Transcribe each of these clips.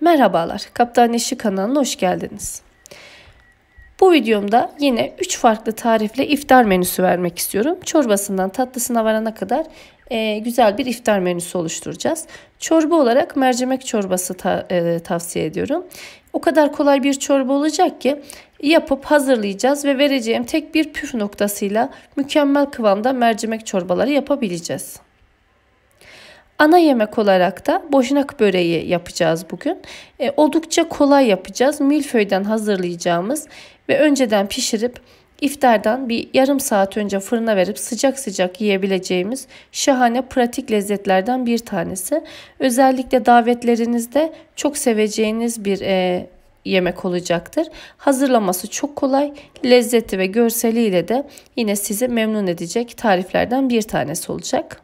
Merhabalar, Kaptan Yeşil kanalına hoş geldiniz. Bu videomda yine 3 farklı tarifle iftar menüsü vermek istiyorum. Çorbasından tatlısına varana kadar e, güzel bir iftar menüsü oluşturacağız. Çorba olarak mercimek çorbası ta, e, tavsiye ediyorum. O kadar kolay bir çorba olacak ki yapıp hazırlayacağız ve vereceğim tek bir püf noktasıyla mükemmel kıvamda mercimek çorbaları yapabileceğiz. Ana yemek olarak da boşnak böreği yapacağız bugün. E, oldukça kolay yapacağız. Milföy'den hazırlayacağımız ve önceden pişirip iftardan bir yarım saat önce fırına verip sıcak sıcak yiyebileceğimiz şahane pratik lezzetlerden bir tanesi. Özellikle davetlerinizde çok seveceğiniz bir e, yemek olacaktır. Hazırlaması çok kolay, lezzeti ve görseliyle de yine sizi memnun edecek tariflerden bir tanesi olacak.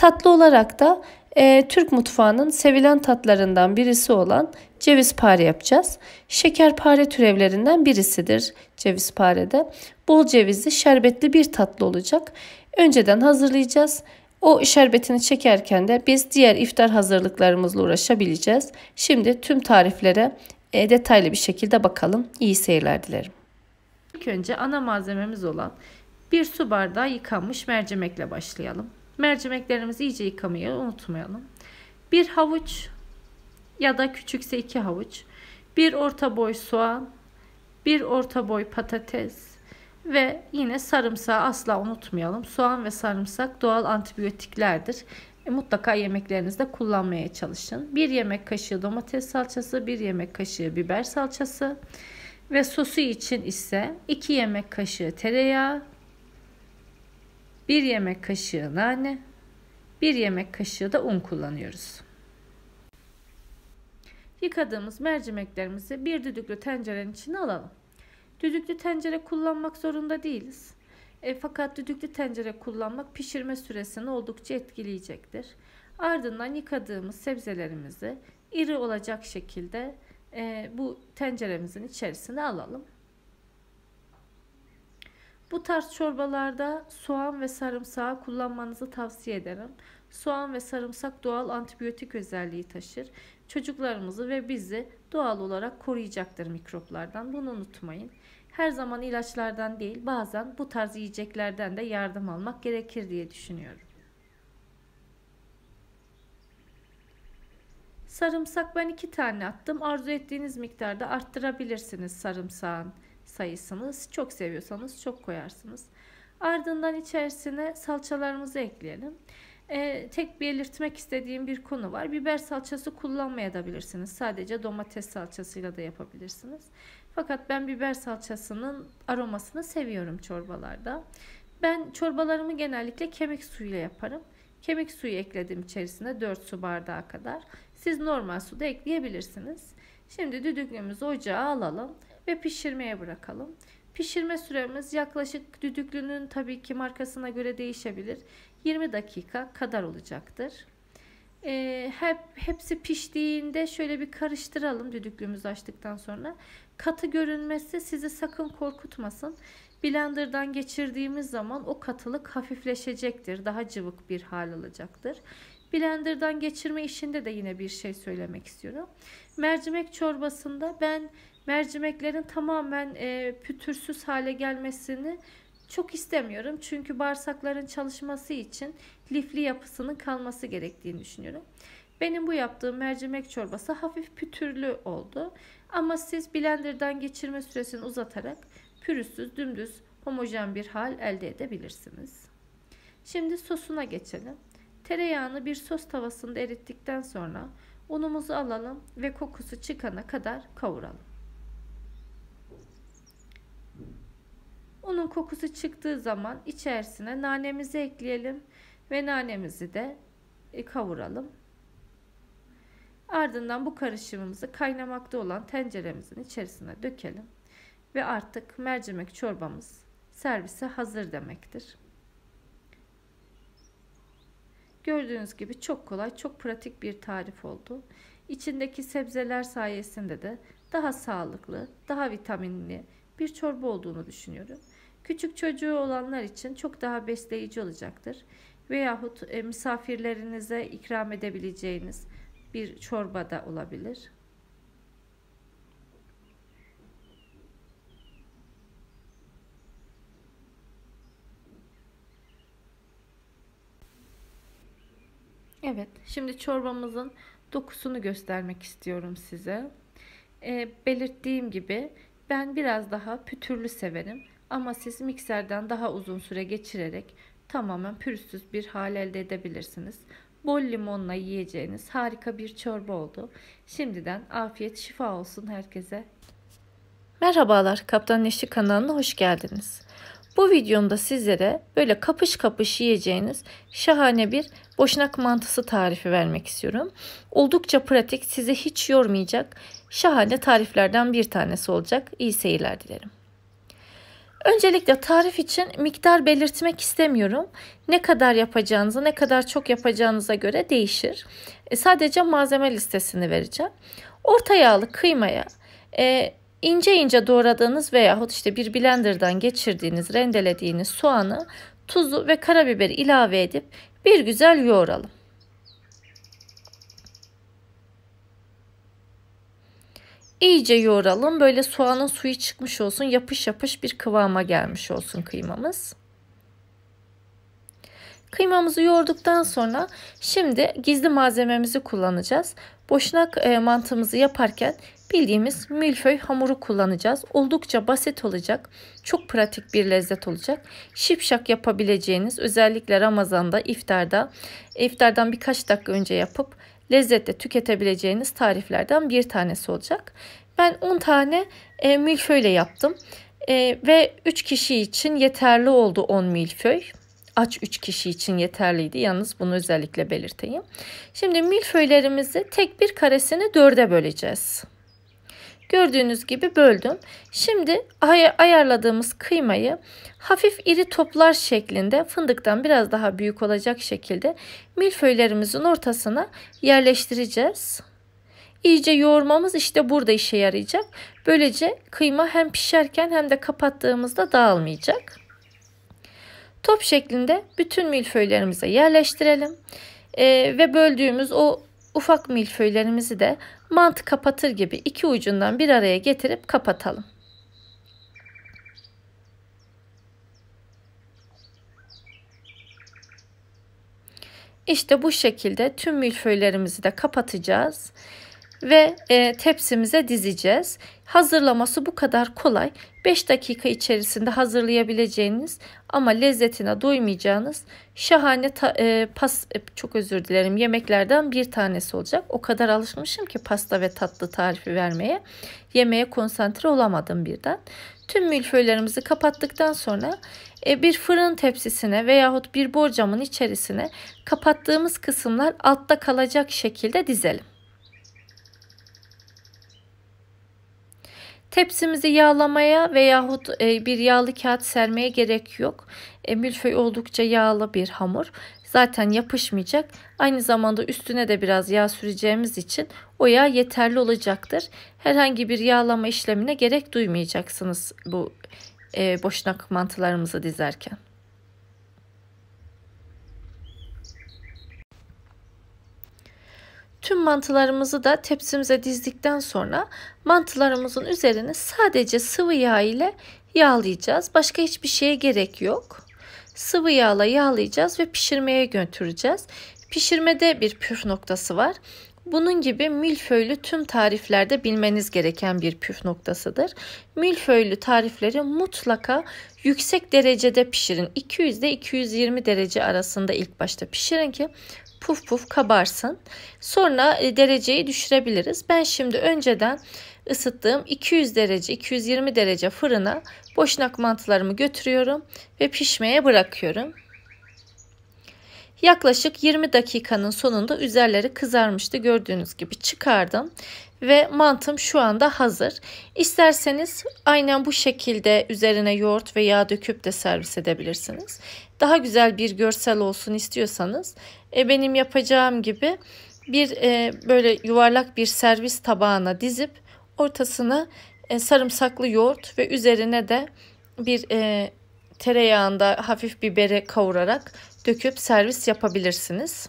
Tatlı olarak da e, Türk mutfağının sevilen tatlarından birisi olan ceviz pare yapacağız. Şeker pare türevlerinden birisidir ceviz parede. Bol cevizli şerbetli bir tatlı olacak. Önceden hazırlayacağız. O şerbetini çekerken de biz diğer iftar hazırlıklarımızla uğraşabileceğiz. Şimdi tüm tariflere e, detaylı bir şekilde bakalım. İyi seyirler dilerim. İlk önce ana malzememiz olan bir su bardağı yıkanmış mercimekle başlayalım. Mercimeklerimizi iyice yıkamayı unutmayalım. Bir havuç ya da küçükse iki havuç. Bir orta boy soğan. Bir orta boy patates. Ve yine sarımsağı asla unutmayalım. Soğan ve sarımsak doğal antibiyotiklerdir. E, mutlaka yemeklerinizde kullanmaya çalışın. Bir yemek kaşığı domates salçası, bir yemek kaşığı biber salçası ve sosu için ise 2 yemek kaşığı tereyağı, 1 yemek kaşığı nane, 1 yemek kaşığı da un kullanıyoruz. Yıkadığımız mercimeklerimizi bir düdüklü tencerenin içine alalım. Düdüklü tencere kullanmak zorunda değiliz. E, fakat düdüklü tencere kullanmak pişirme süresini oldukça etkileyecektir. Ardından yıkadığımız sebzelerimizi iri olacak şekilde e, bu tenceremizin içerisine alalım. Bu tarz çorbalarda soğan ve sarımsağı kullanmanızı tavsiye ederim. Soğan ve sarımsak doğal antibiyotik özelliği taşır. Çocuklarımızı ve bizi doğal olarak koruyacaktır mikroplardan. Bunu unutmayın. Her zaman ilaçlardan değil, bazen bu tarz yiyeceklerden de yardım almak gerekir diye düşünüyorum. Sarımsak ben iki tane attım. Arzu ettiğiniz miktarda arttırabilirsiniz sarımsağın sayısınız. Çok seviyorsanız çok koyarsınız. Ardından içerisine salçalarımızı ekleyelim. Ee, tek belirtmek istediğim bir konu var. Biber salçası kullanmayabilirsiniz. Sadece domates salçasıyla da yapabilirsiniz. Fakat ben biber salçasının aromasını seviyorum çorbalarda. Ben çorbalarımı genellikle kemik suyuyla yaparım. Kemik suyu ekledim içerisine 4 su bardağı kadar. Siz normal su da ekleyebilirsiniz. Şimdi düdüklümüzü ocağa alalım ve pişirmeye bırakalım. Pişirme süremiz yaklaşık düdüklünün tabii ki markasına göre değişebilir. 20 dakika kadar olacaktır. Ee, hep hepsi piştiğinde şöyle bir karıştıralım düdüklümüzü açtıktan sonra. Katı görünmesi sizi sakın korkutmasın. Blender'dan geçirdiğimiz zaman o katılık hafifleşecektir. Daha cıvık bir hal alacaktır. Blender'dan geçirme işinde de yine bir şey söylemek istiyorum. Mercimek çorbasında ben mercimeklerin tamamen e, pütürsüz hale gelmesini çok istemiyorum. Çünkü bağırsakların çalışması için lifli yapısının kalması gerektiğini düşünüyorum. Benim bu yaptığım mercimek çorbası hafif pütürlü oldu. Ama siz blenderdan geçirme süresini uzatarak pürüzsüz, dümdüz, homojen bir hal elde edebilirsiniz. Şimdi sosuna geçelim. Tereyağını bir sos tavasında erittikten sonra unumuzu alalım ve kokusu çıkana kadar kavuralım. Unun kokusu çıktığı zaman içerisine nanemizi ekleyelim ve nanemizi de e, kavuralım. Ardından bu karışımımızı kaynamakta olan tenceremizin içerisine dökelim ve artık mercimek çorbamız servise hazır demektir. Gördüğünüz gibi çok kolay, çok pratik bir tarif oldu. İçindeki sebzeler sayesinde de daha sağlıklı, daha vitaminli bir çorba olduğunu düşünüyorum. Küçük çocuğu olanlar için çok daha besleyici olacaktır. Veyahut e, misafirlerinize ikram edebileceğiniz bir çorba da olabilir. Evet, şimdi çorbamızın dokusunu göstermek istiyorum size. E, belirttiğim gibi ben biraz daha pütürlü severim. Ama siz mikserden daha uzun süre geçirerek tamamen pürüzsüz bir hal elde edebilirsiniz. Bol limonla yiyeceğiniz harika bir çorba oldu. Şimdiden afiyet şifa olsun herkese. Merhabalar Kaptan Neşi kanalına hoş geldiniz. Bu videomda sizlere böyle kapış kapış yiyeceğiniz şahane bir boşnak mantısı tarifi vermek istiyorum. Oldukça pratik, sizi hiç yormayacak şahane tariflerden bir tanesi olacak. İyi seyirler dilerim. Öncelikle tarif için miktar belirtmek istemiyorum. Ne kadar yapacağınıza, ne kadar çok yapacağınıza göre değişir. E, sadece malzeme listesini vereceğim. Orta yağlı kıymaya e, ince ince doğradığınız veyahut işte bir blenderdan geçirdiğiniz, rendelediğiniz soğanı, tuzu ve karabiberi ilave edip bir güzel yoğuralım. İyice yoğuralım. Böyle soğanın suyu çıkmış olsun. Yapış yapış bir kıvama gelmiş olsun kıymamız. Kıymamızı yoğurduktan sonra şimdi gizli malzememizi kullanacağız. Boşnak e, mantımızı yaparken bildiğimiz milföy hamuru kullanacağız. Oldukça basit olacak. Çok pratik bir lezzet olacak. Şipşak yapabileceğiniz özellikle Ramazan'da, iftarda, iftardan birkaç dakika önce yapıp lezzetle tüketebileceğiniz tariflerden bir tanesi olacak. Ben 10 tane e, milföyle yaptım e, ve 3 kişi için yeterli oldu 10 milföy. Aç 3 kişi için yeterliydi. Yalnız bunu özellikle belirteyim. Şimdi milföylerimizi tek bir karesini 4'e böleceğiz. Gördüğünüz gibi böldüm. Şimdi ay ayarladığımız kıymayı hafif iri toplar şeklinde fındıktan biraz daha büyük olacak şekilde milföylerimizin ortasına yerleştireceğiz. İyice yoğurmamız işte burada işe yarayacak. Böylece kıyma hem pişerken hem de kapattığımızda dağılmayacak. Top şeklinde bütün milföylerimize yerleştirelim. Ee, ve böldüğümüz o ufak milföylerimizi de mantı kapatır gibi iki ucundan bir araya getirip kapatalım. İşte bu şekilde tüm milföylerimizi de kapatacağız ve e, tepsimize dizeceğiz. Hazırlaması bu kadar kolay. 5 dakika içerisinde hazırlayabileceğiniz ama lezzetine doymayacağınız şahane ta, e, pas e, çok özür dilerim yemeklerden bir tanesi olacak. O kadar alışmışım ki pasta ve tatlı tarifi vermeye. Yemeğe konsantre olamadım birden. Tüm milföylerimizi kapattıktan sonra e, bir fırın tepsisine veyahut bir borcamın içerisine kapattığımız kısımlar altta kalacak şekilde dizelim. Tepsimizi yağlamaya veyahut e, bir yağlı kağıt sermeye gerek yok. E, milföy oldukça yağlı bir hamur. Zaten yapışmayacak. Aynı zamanda üstüne de biraz yağ süreceğimiz için o yağ yeterli olacaktır. Herhangi bir yağlama işlemine gerek duymayacaksınız bu e, boşnak mantılarımızı dizerken. Tüm mantılarımızı da tepsimize dizdikten sonra mantılarımızın üzerine sadece sıvı yağ ile yağlayacağız. Başka hiçbir şeye gerek yok. Sıvı yağla yağlayacağız ve pişirmeye götüreceğiz. Pişirmede bir püf noktası var. Bunun gibi milföylü tüm tariflerde bilmeniz gereken bir püf noktasıdır. Milföylü tarifleri mutlaka yüksek derecede pişirin. 200 ile 220 derece arasında ilk başta pişirin ki puf puf kabarsın. Sonra e, dereceyi düşürebiliriz. Ben şimdi önceden ısıttığım 200 derece 220 derece fırına boşnak mantılarımı götürüyorum ve pişmeye bırakıyorum. Yaklaşık 20 dakikanın sonunda üzerleri kızarmıştı gördüğünüz gibi çıkardım ve mantım şu anda hazır. İsterseniz aynen bu şekilde üzerine yoğurt ve yağ döküp de servis edebilirsiniz. Daha güzel bir görsel olsun istiyorsanız e, benim yapacağım gibi bir e, böyle yuvarlak bir servis tabağına dizip ortasına e, sarımsaklı yoğurt ve üzerine de bir e, tereyağında hafif biberi kavurarak döküp servis yapabilirsiniz.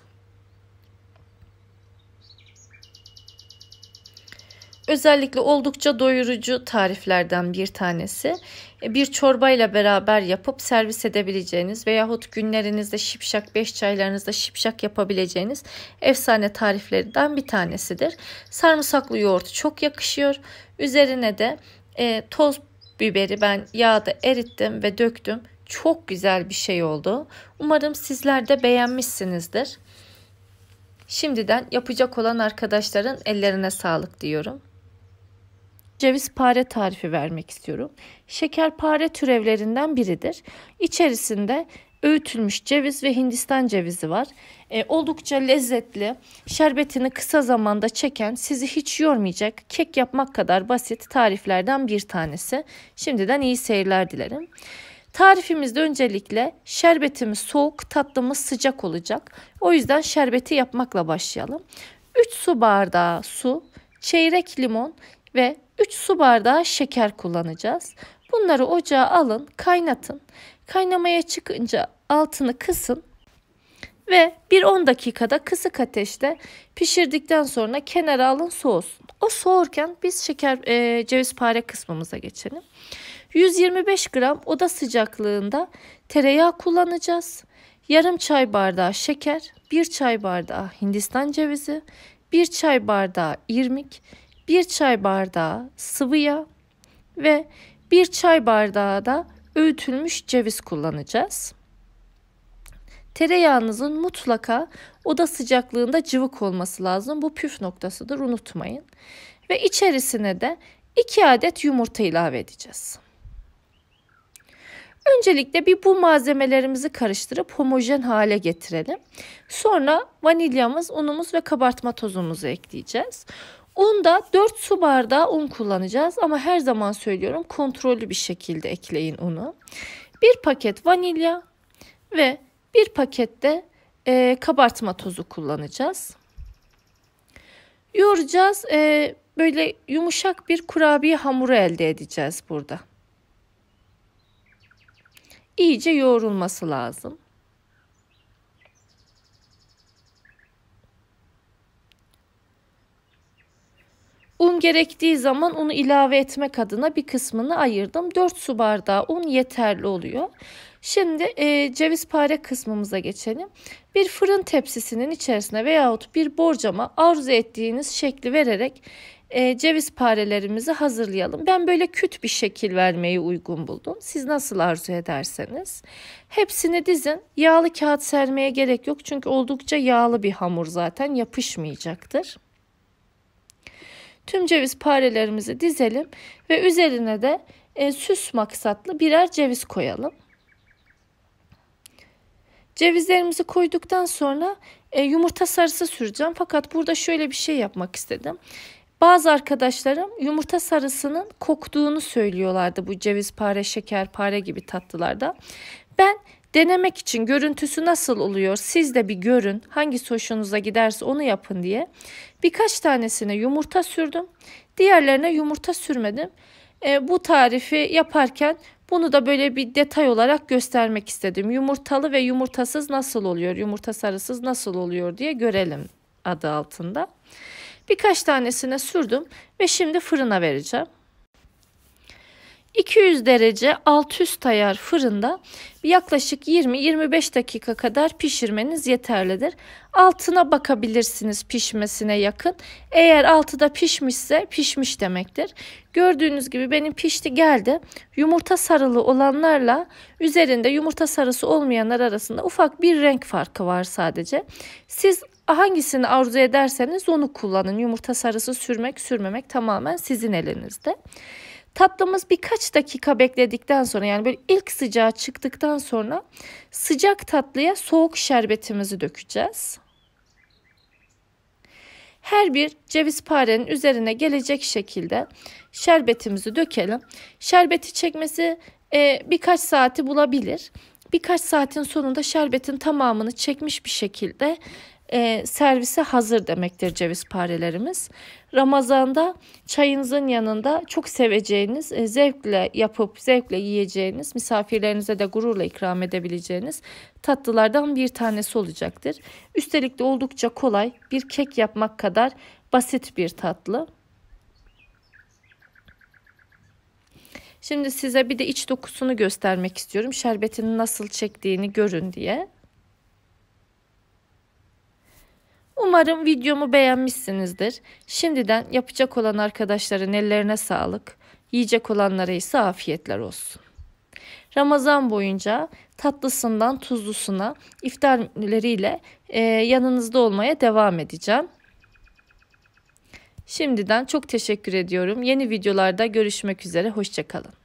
Özellikle oldukça doyurucu tariflerden bir tanesi. E, bir çorbayla beraber yapıp servis edebileceğiniz veyahut günlerinizde şipşak, beş çaylarınızda şipşak yapabileceğiniz efsane tariflerden bir tanesidir. Sarımsaklı yoğurt çok yakışıyor. Üzerine de e, toz biberi ben yağda erittim ve döktüm. Çok güzel bir şey oldu. Umarım sizler de beğenmişsinizdir. Şimdiden yapacak olan arkadaşların ellerine sağlık diyorum ceviz pare tarifi vermek istiyorum. Şekerpare türevlerinden biridir. İçerisinde öğütülmüş ceviz ve Hindistan cevizi var. E, oldukça lezzetli, şerbetini kısa zamanda çeken, sizi hiç yormayacak, kek yapmak kadar basit tariflerden bir tanesi. Şimdiden iyi seyirler dilerim. Tarifimizde öncelikle şerbetimiz soğuk, tatlımız sıcak olacak. O yüzden şerbeti yapmakla başlayalım. 3 su bardağı su, çeyrek limon, ve 3 su bardağı şeker kullanacağız. Bunları ocağa alın, kaynatın. Kaynamaya çıkınca altını kısın ve bir 10 dakikada kısık ateşte pişirdikten sonra kenara alın soğusun. O soğurken biz şeker e, ceviz pare kısmımıza geçelim. 125 gram oda sıcaklığında tereyağı kullanacağız. Yarım çay bardağı şeker, 1 çay bardağı hindistan cevizi, 1 çay bardağı irmik, 1 çay bardağı sıvı yağ ve 1 çay bardağı da öğütülmüş ceviz kullanacağız. Tereyağınızın mutlaka oda sıcaklığında cıvık olması lazım. Bu püf noktasıdır unutmayın. Ve içerisine de 2 adet yumurta ilave edeceğiz. Öncelikle bir bu malzemelerimizi karıştırıp homojen hale getirelim. Sonra vanilyamız, unumuz ve kabartma tozumuzu ekleyeceğiz. Unda 4 su bardağı un kullanacağız ama her zaman söylüyorum kontrollü bir şekilde ekleyin unu. 1 paket vanilya ve 1 paket de e, kabartma tozu kullanacağız. Yoğuracağız. E, böyle yumuşak bir kurabiye hamuru elde edeceğiz burada. İyice yoğrulması lazım. Un gerektiği zaman unu ilave etmek adına bir kısmını ayırdım. 4 su bardağı un yeterli oluyor. Şimdi e, ceviz pare kısmımıza geçelim. Bir fırın tepsisinin içerisine veyahut bir borcama arzu ettiğiniz şekli vererek e, ceviz parelerimizi hazırlayalım. Ben böyle küt bir şekil vermeyi uygun buldum. Siz nasıl arzu ederseniz. Hepsini dizin. Yağlı kağıt sermeye gerek yok çünkü oldukça yağlı bir hamur zaten yapışmayacaktır. Tüm ceviz parelerimizi dizelim ve üzerine de e, süs maksatlı birer ceviz koyalım. Cevizlerimizi koyduktan sonra e, yumurta sarısı süreceğim. Fakat burada şöyle bir şey yapmak istedim. Bazı arkadaşlarım yumurta sarısının koktuğunu söylüyorlardı bu ceviz pare, şeker pare gibi tatlılarda. Ben denemek için görüntüsü nasıl oluyor siz de bir görün hangisi hoşunuza giderse onu yapın diye Birkaç tanesine yumurta sürdüm. Diğerlerine yumurta sürmedim. E, bu tarifi yaparken bunu da böyle bir detay olarak göstermek istedim. Yumurtalı ve yumurtasız nasıl oluyor? Yumurta sarısız nasıl oluyor diye görelim adı altında. Birkaç tanesine sürdüm ve şimdi fırına vereceğim. 200 derece alt üst ayar fırında yaklaşık 20-25 dakika kadar pişirmeniz yeterlidir. Altına bakabilirsiniz pişmesine yakın. Eğer altı da pişmişse pişmiş demektir. Gördüğünüz gibi benim pişti geldi. Yumurta sarılı olanlarla üzerinde yumurta sarısı olmayanlar arasında ufak bir renk farkı var sadece. Siz hangisini arzu ederseniz onu kullanın. Yumurta sarısı sürmek sürmemek tamamen sizin elinizde. Tatlımız birkaç dakika bekledikten sonra yani böyle ilk sıcağı çıktıktan sonra sıcak tatlıya soğuk şerbetimizi dökeceğiz. Her bir ceviz parenin üzerine gelecek şekilde şerbetimizi dökelim. Şerbeti çekmesi e, birkaç saati bulabilir. Birkaç saatin sonunda şerbetin tamamını çekmiş bir şekilde e, servise hazır demektir ceviz parelerimiz. Ramazanda çayınızın yanında çok seveceğiniz, e, zevkle yapıp zevkle yiyeceğiniz, misafirlerinize de gururla ikram edebileceğiniz tatlılardan bir tanesi olacaktır. Üstelik de oldukça kolay, bir kek yapmak kadar basit bir tatlı. Şimdi size bir de iç dokusunu göstermek istiyorum. Şerbetini nasıl çektiğini görün diye. Umarım videomu beğenmişsinizdir. Şimdiden yapacak olan arkadaşların ellerine sağlık. Yiyecek olanlara ise afiyetler olsun. Ramazan boyunca tatlısından tuzlusuna iftar e, yanınızda olmaya devam edeceğim. Şimdiden çok teşekkür ediyorum. Yeni videolarda görüşmek üzere. Hoşçakalın.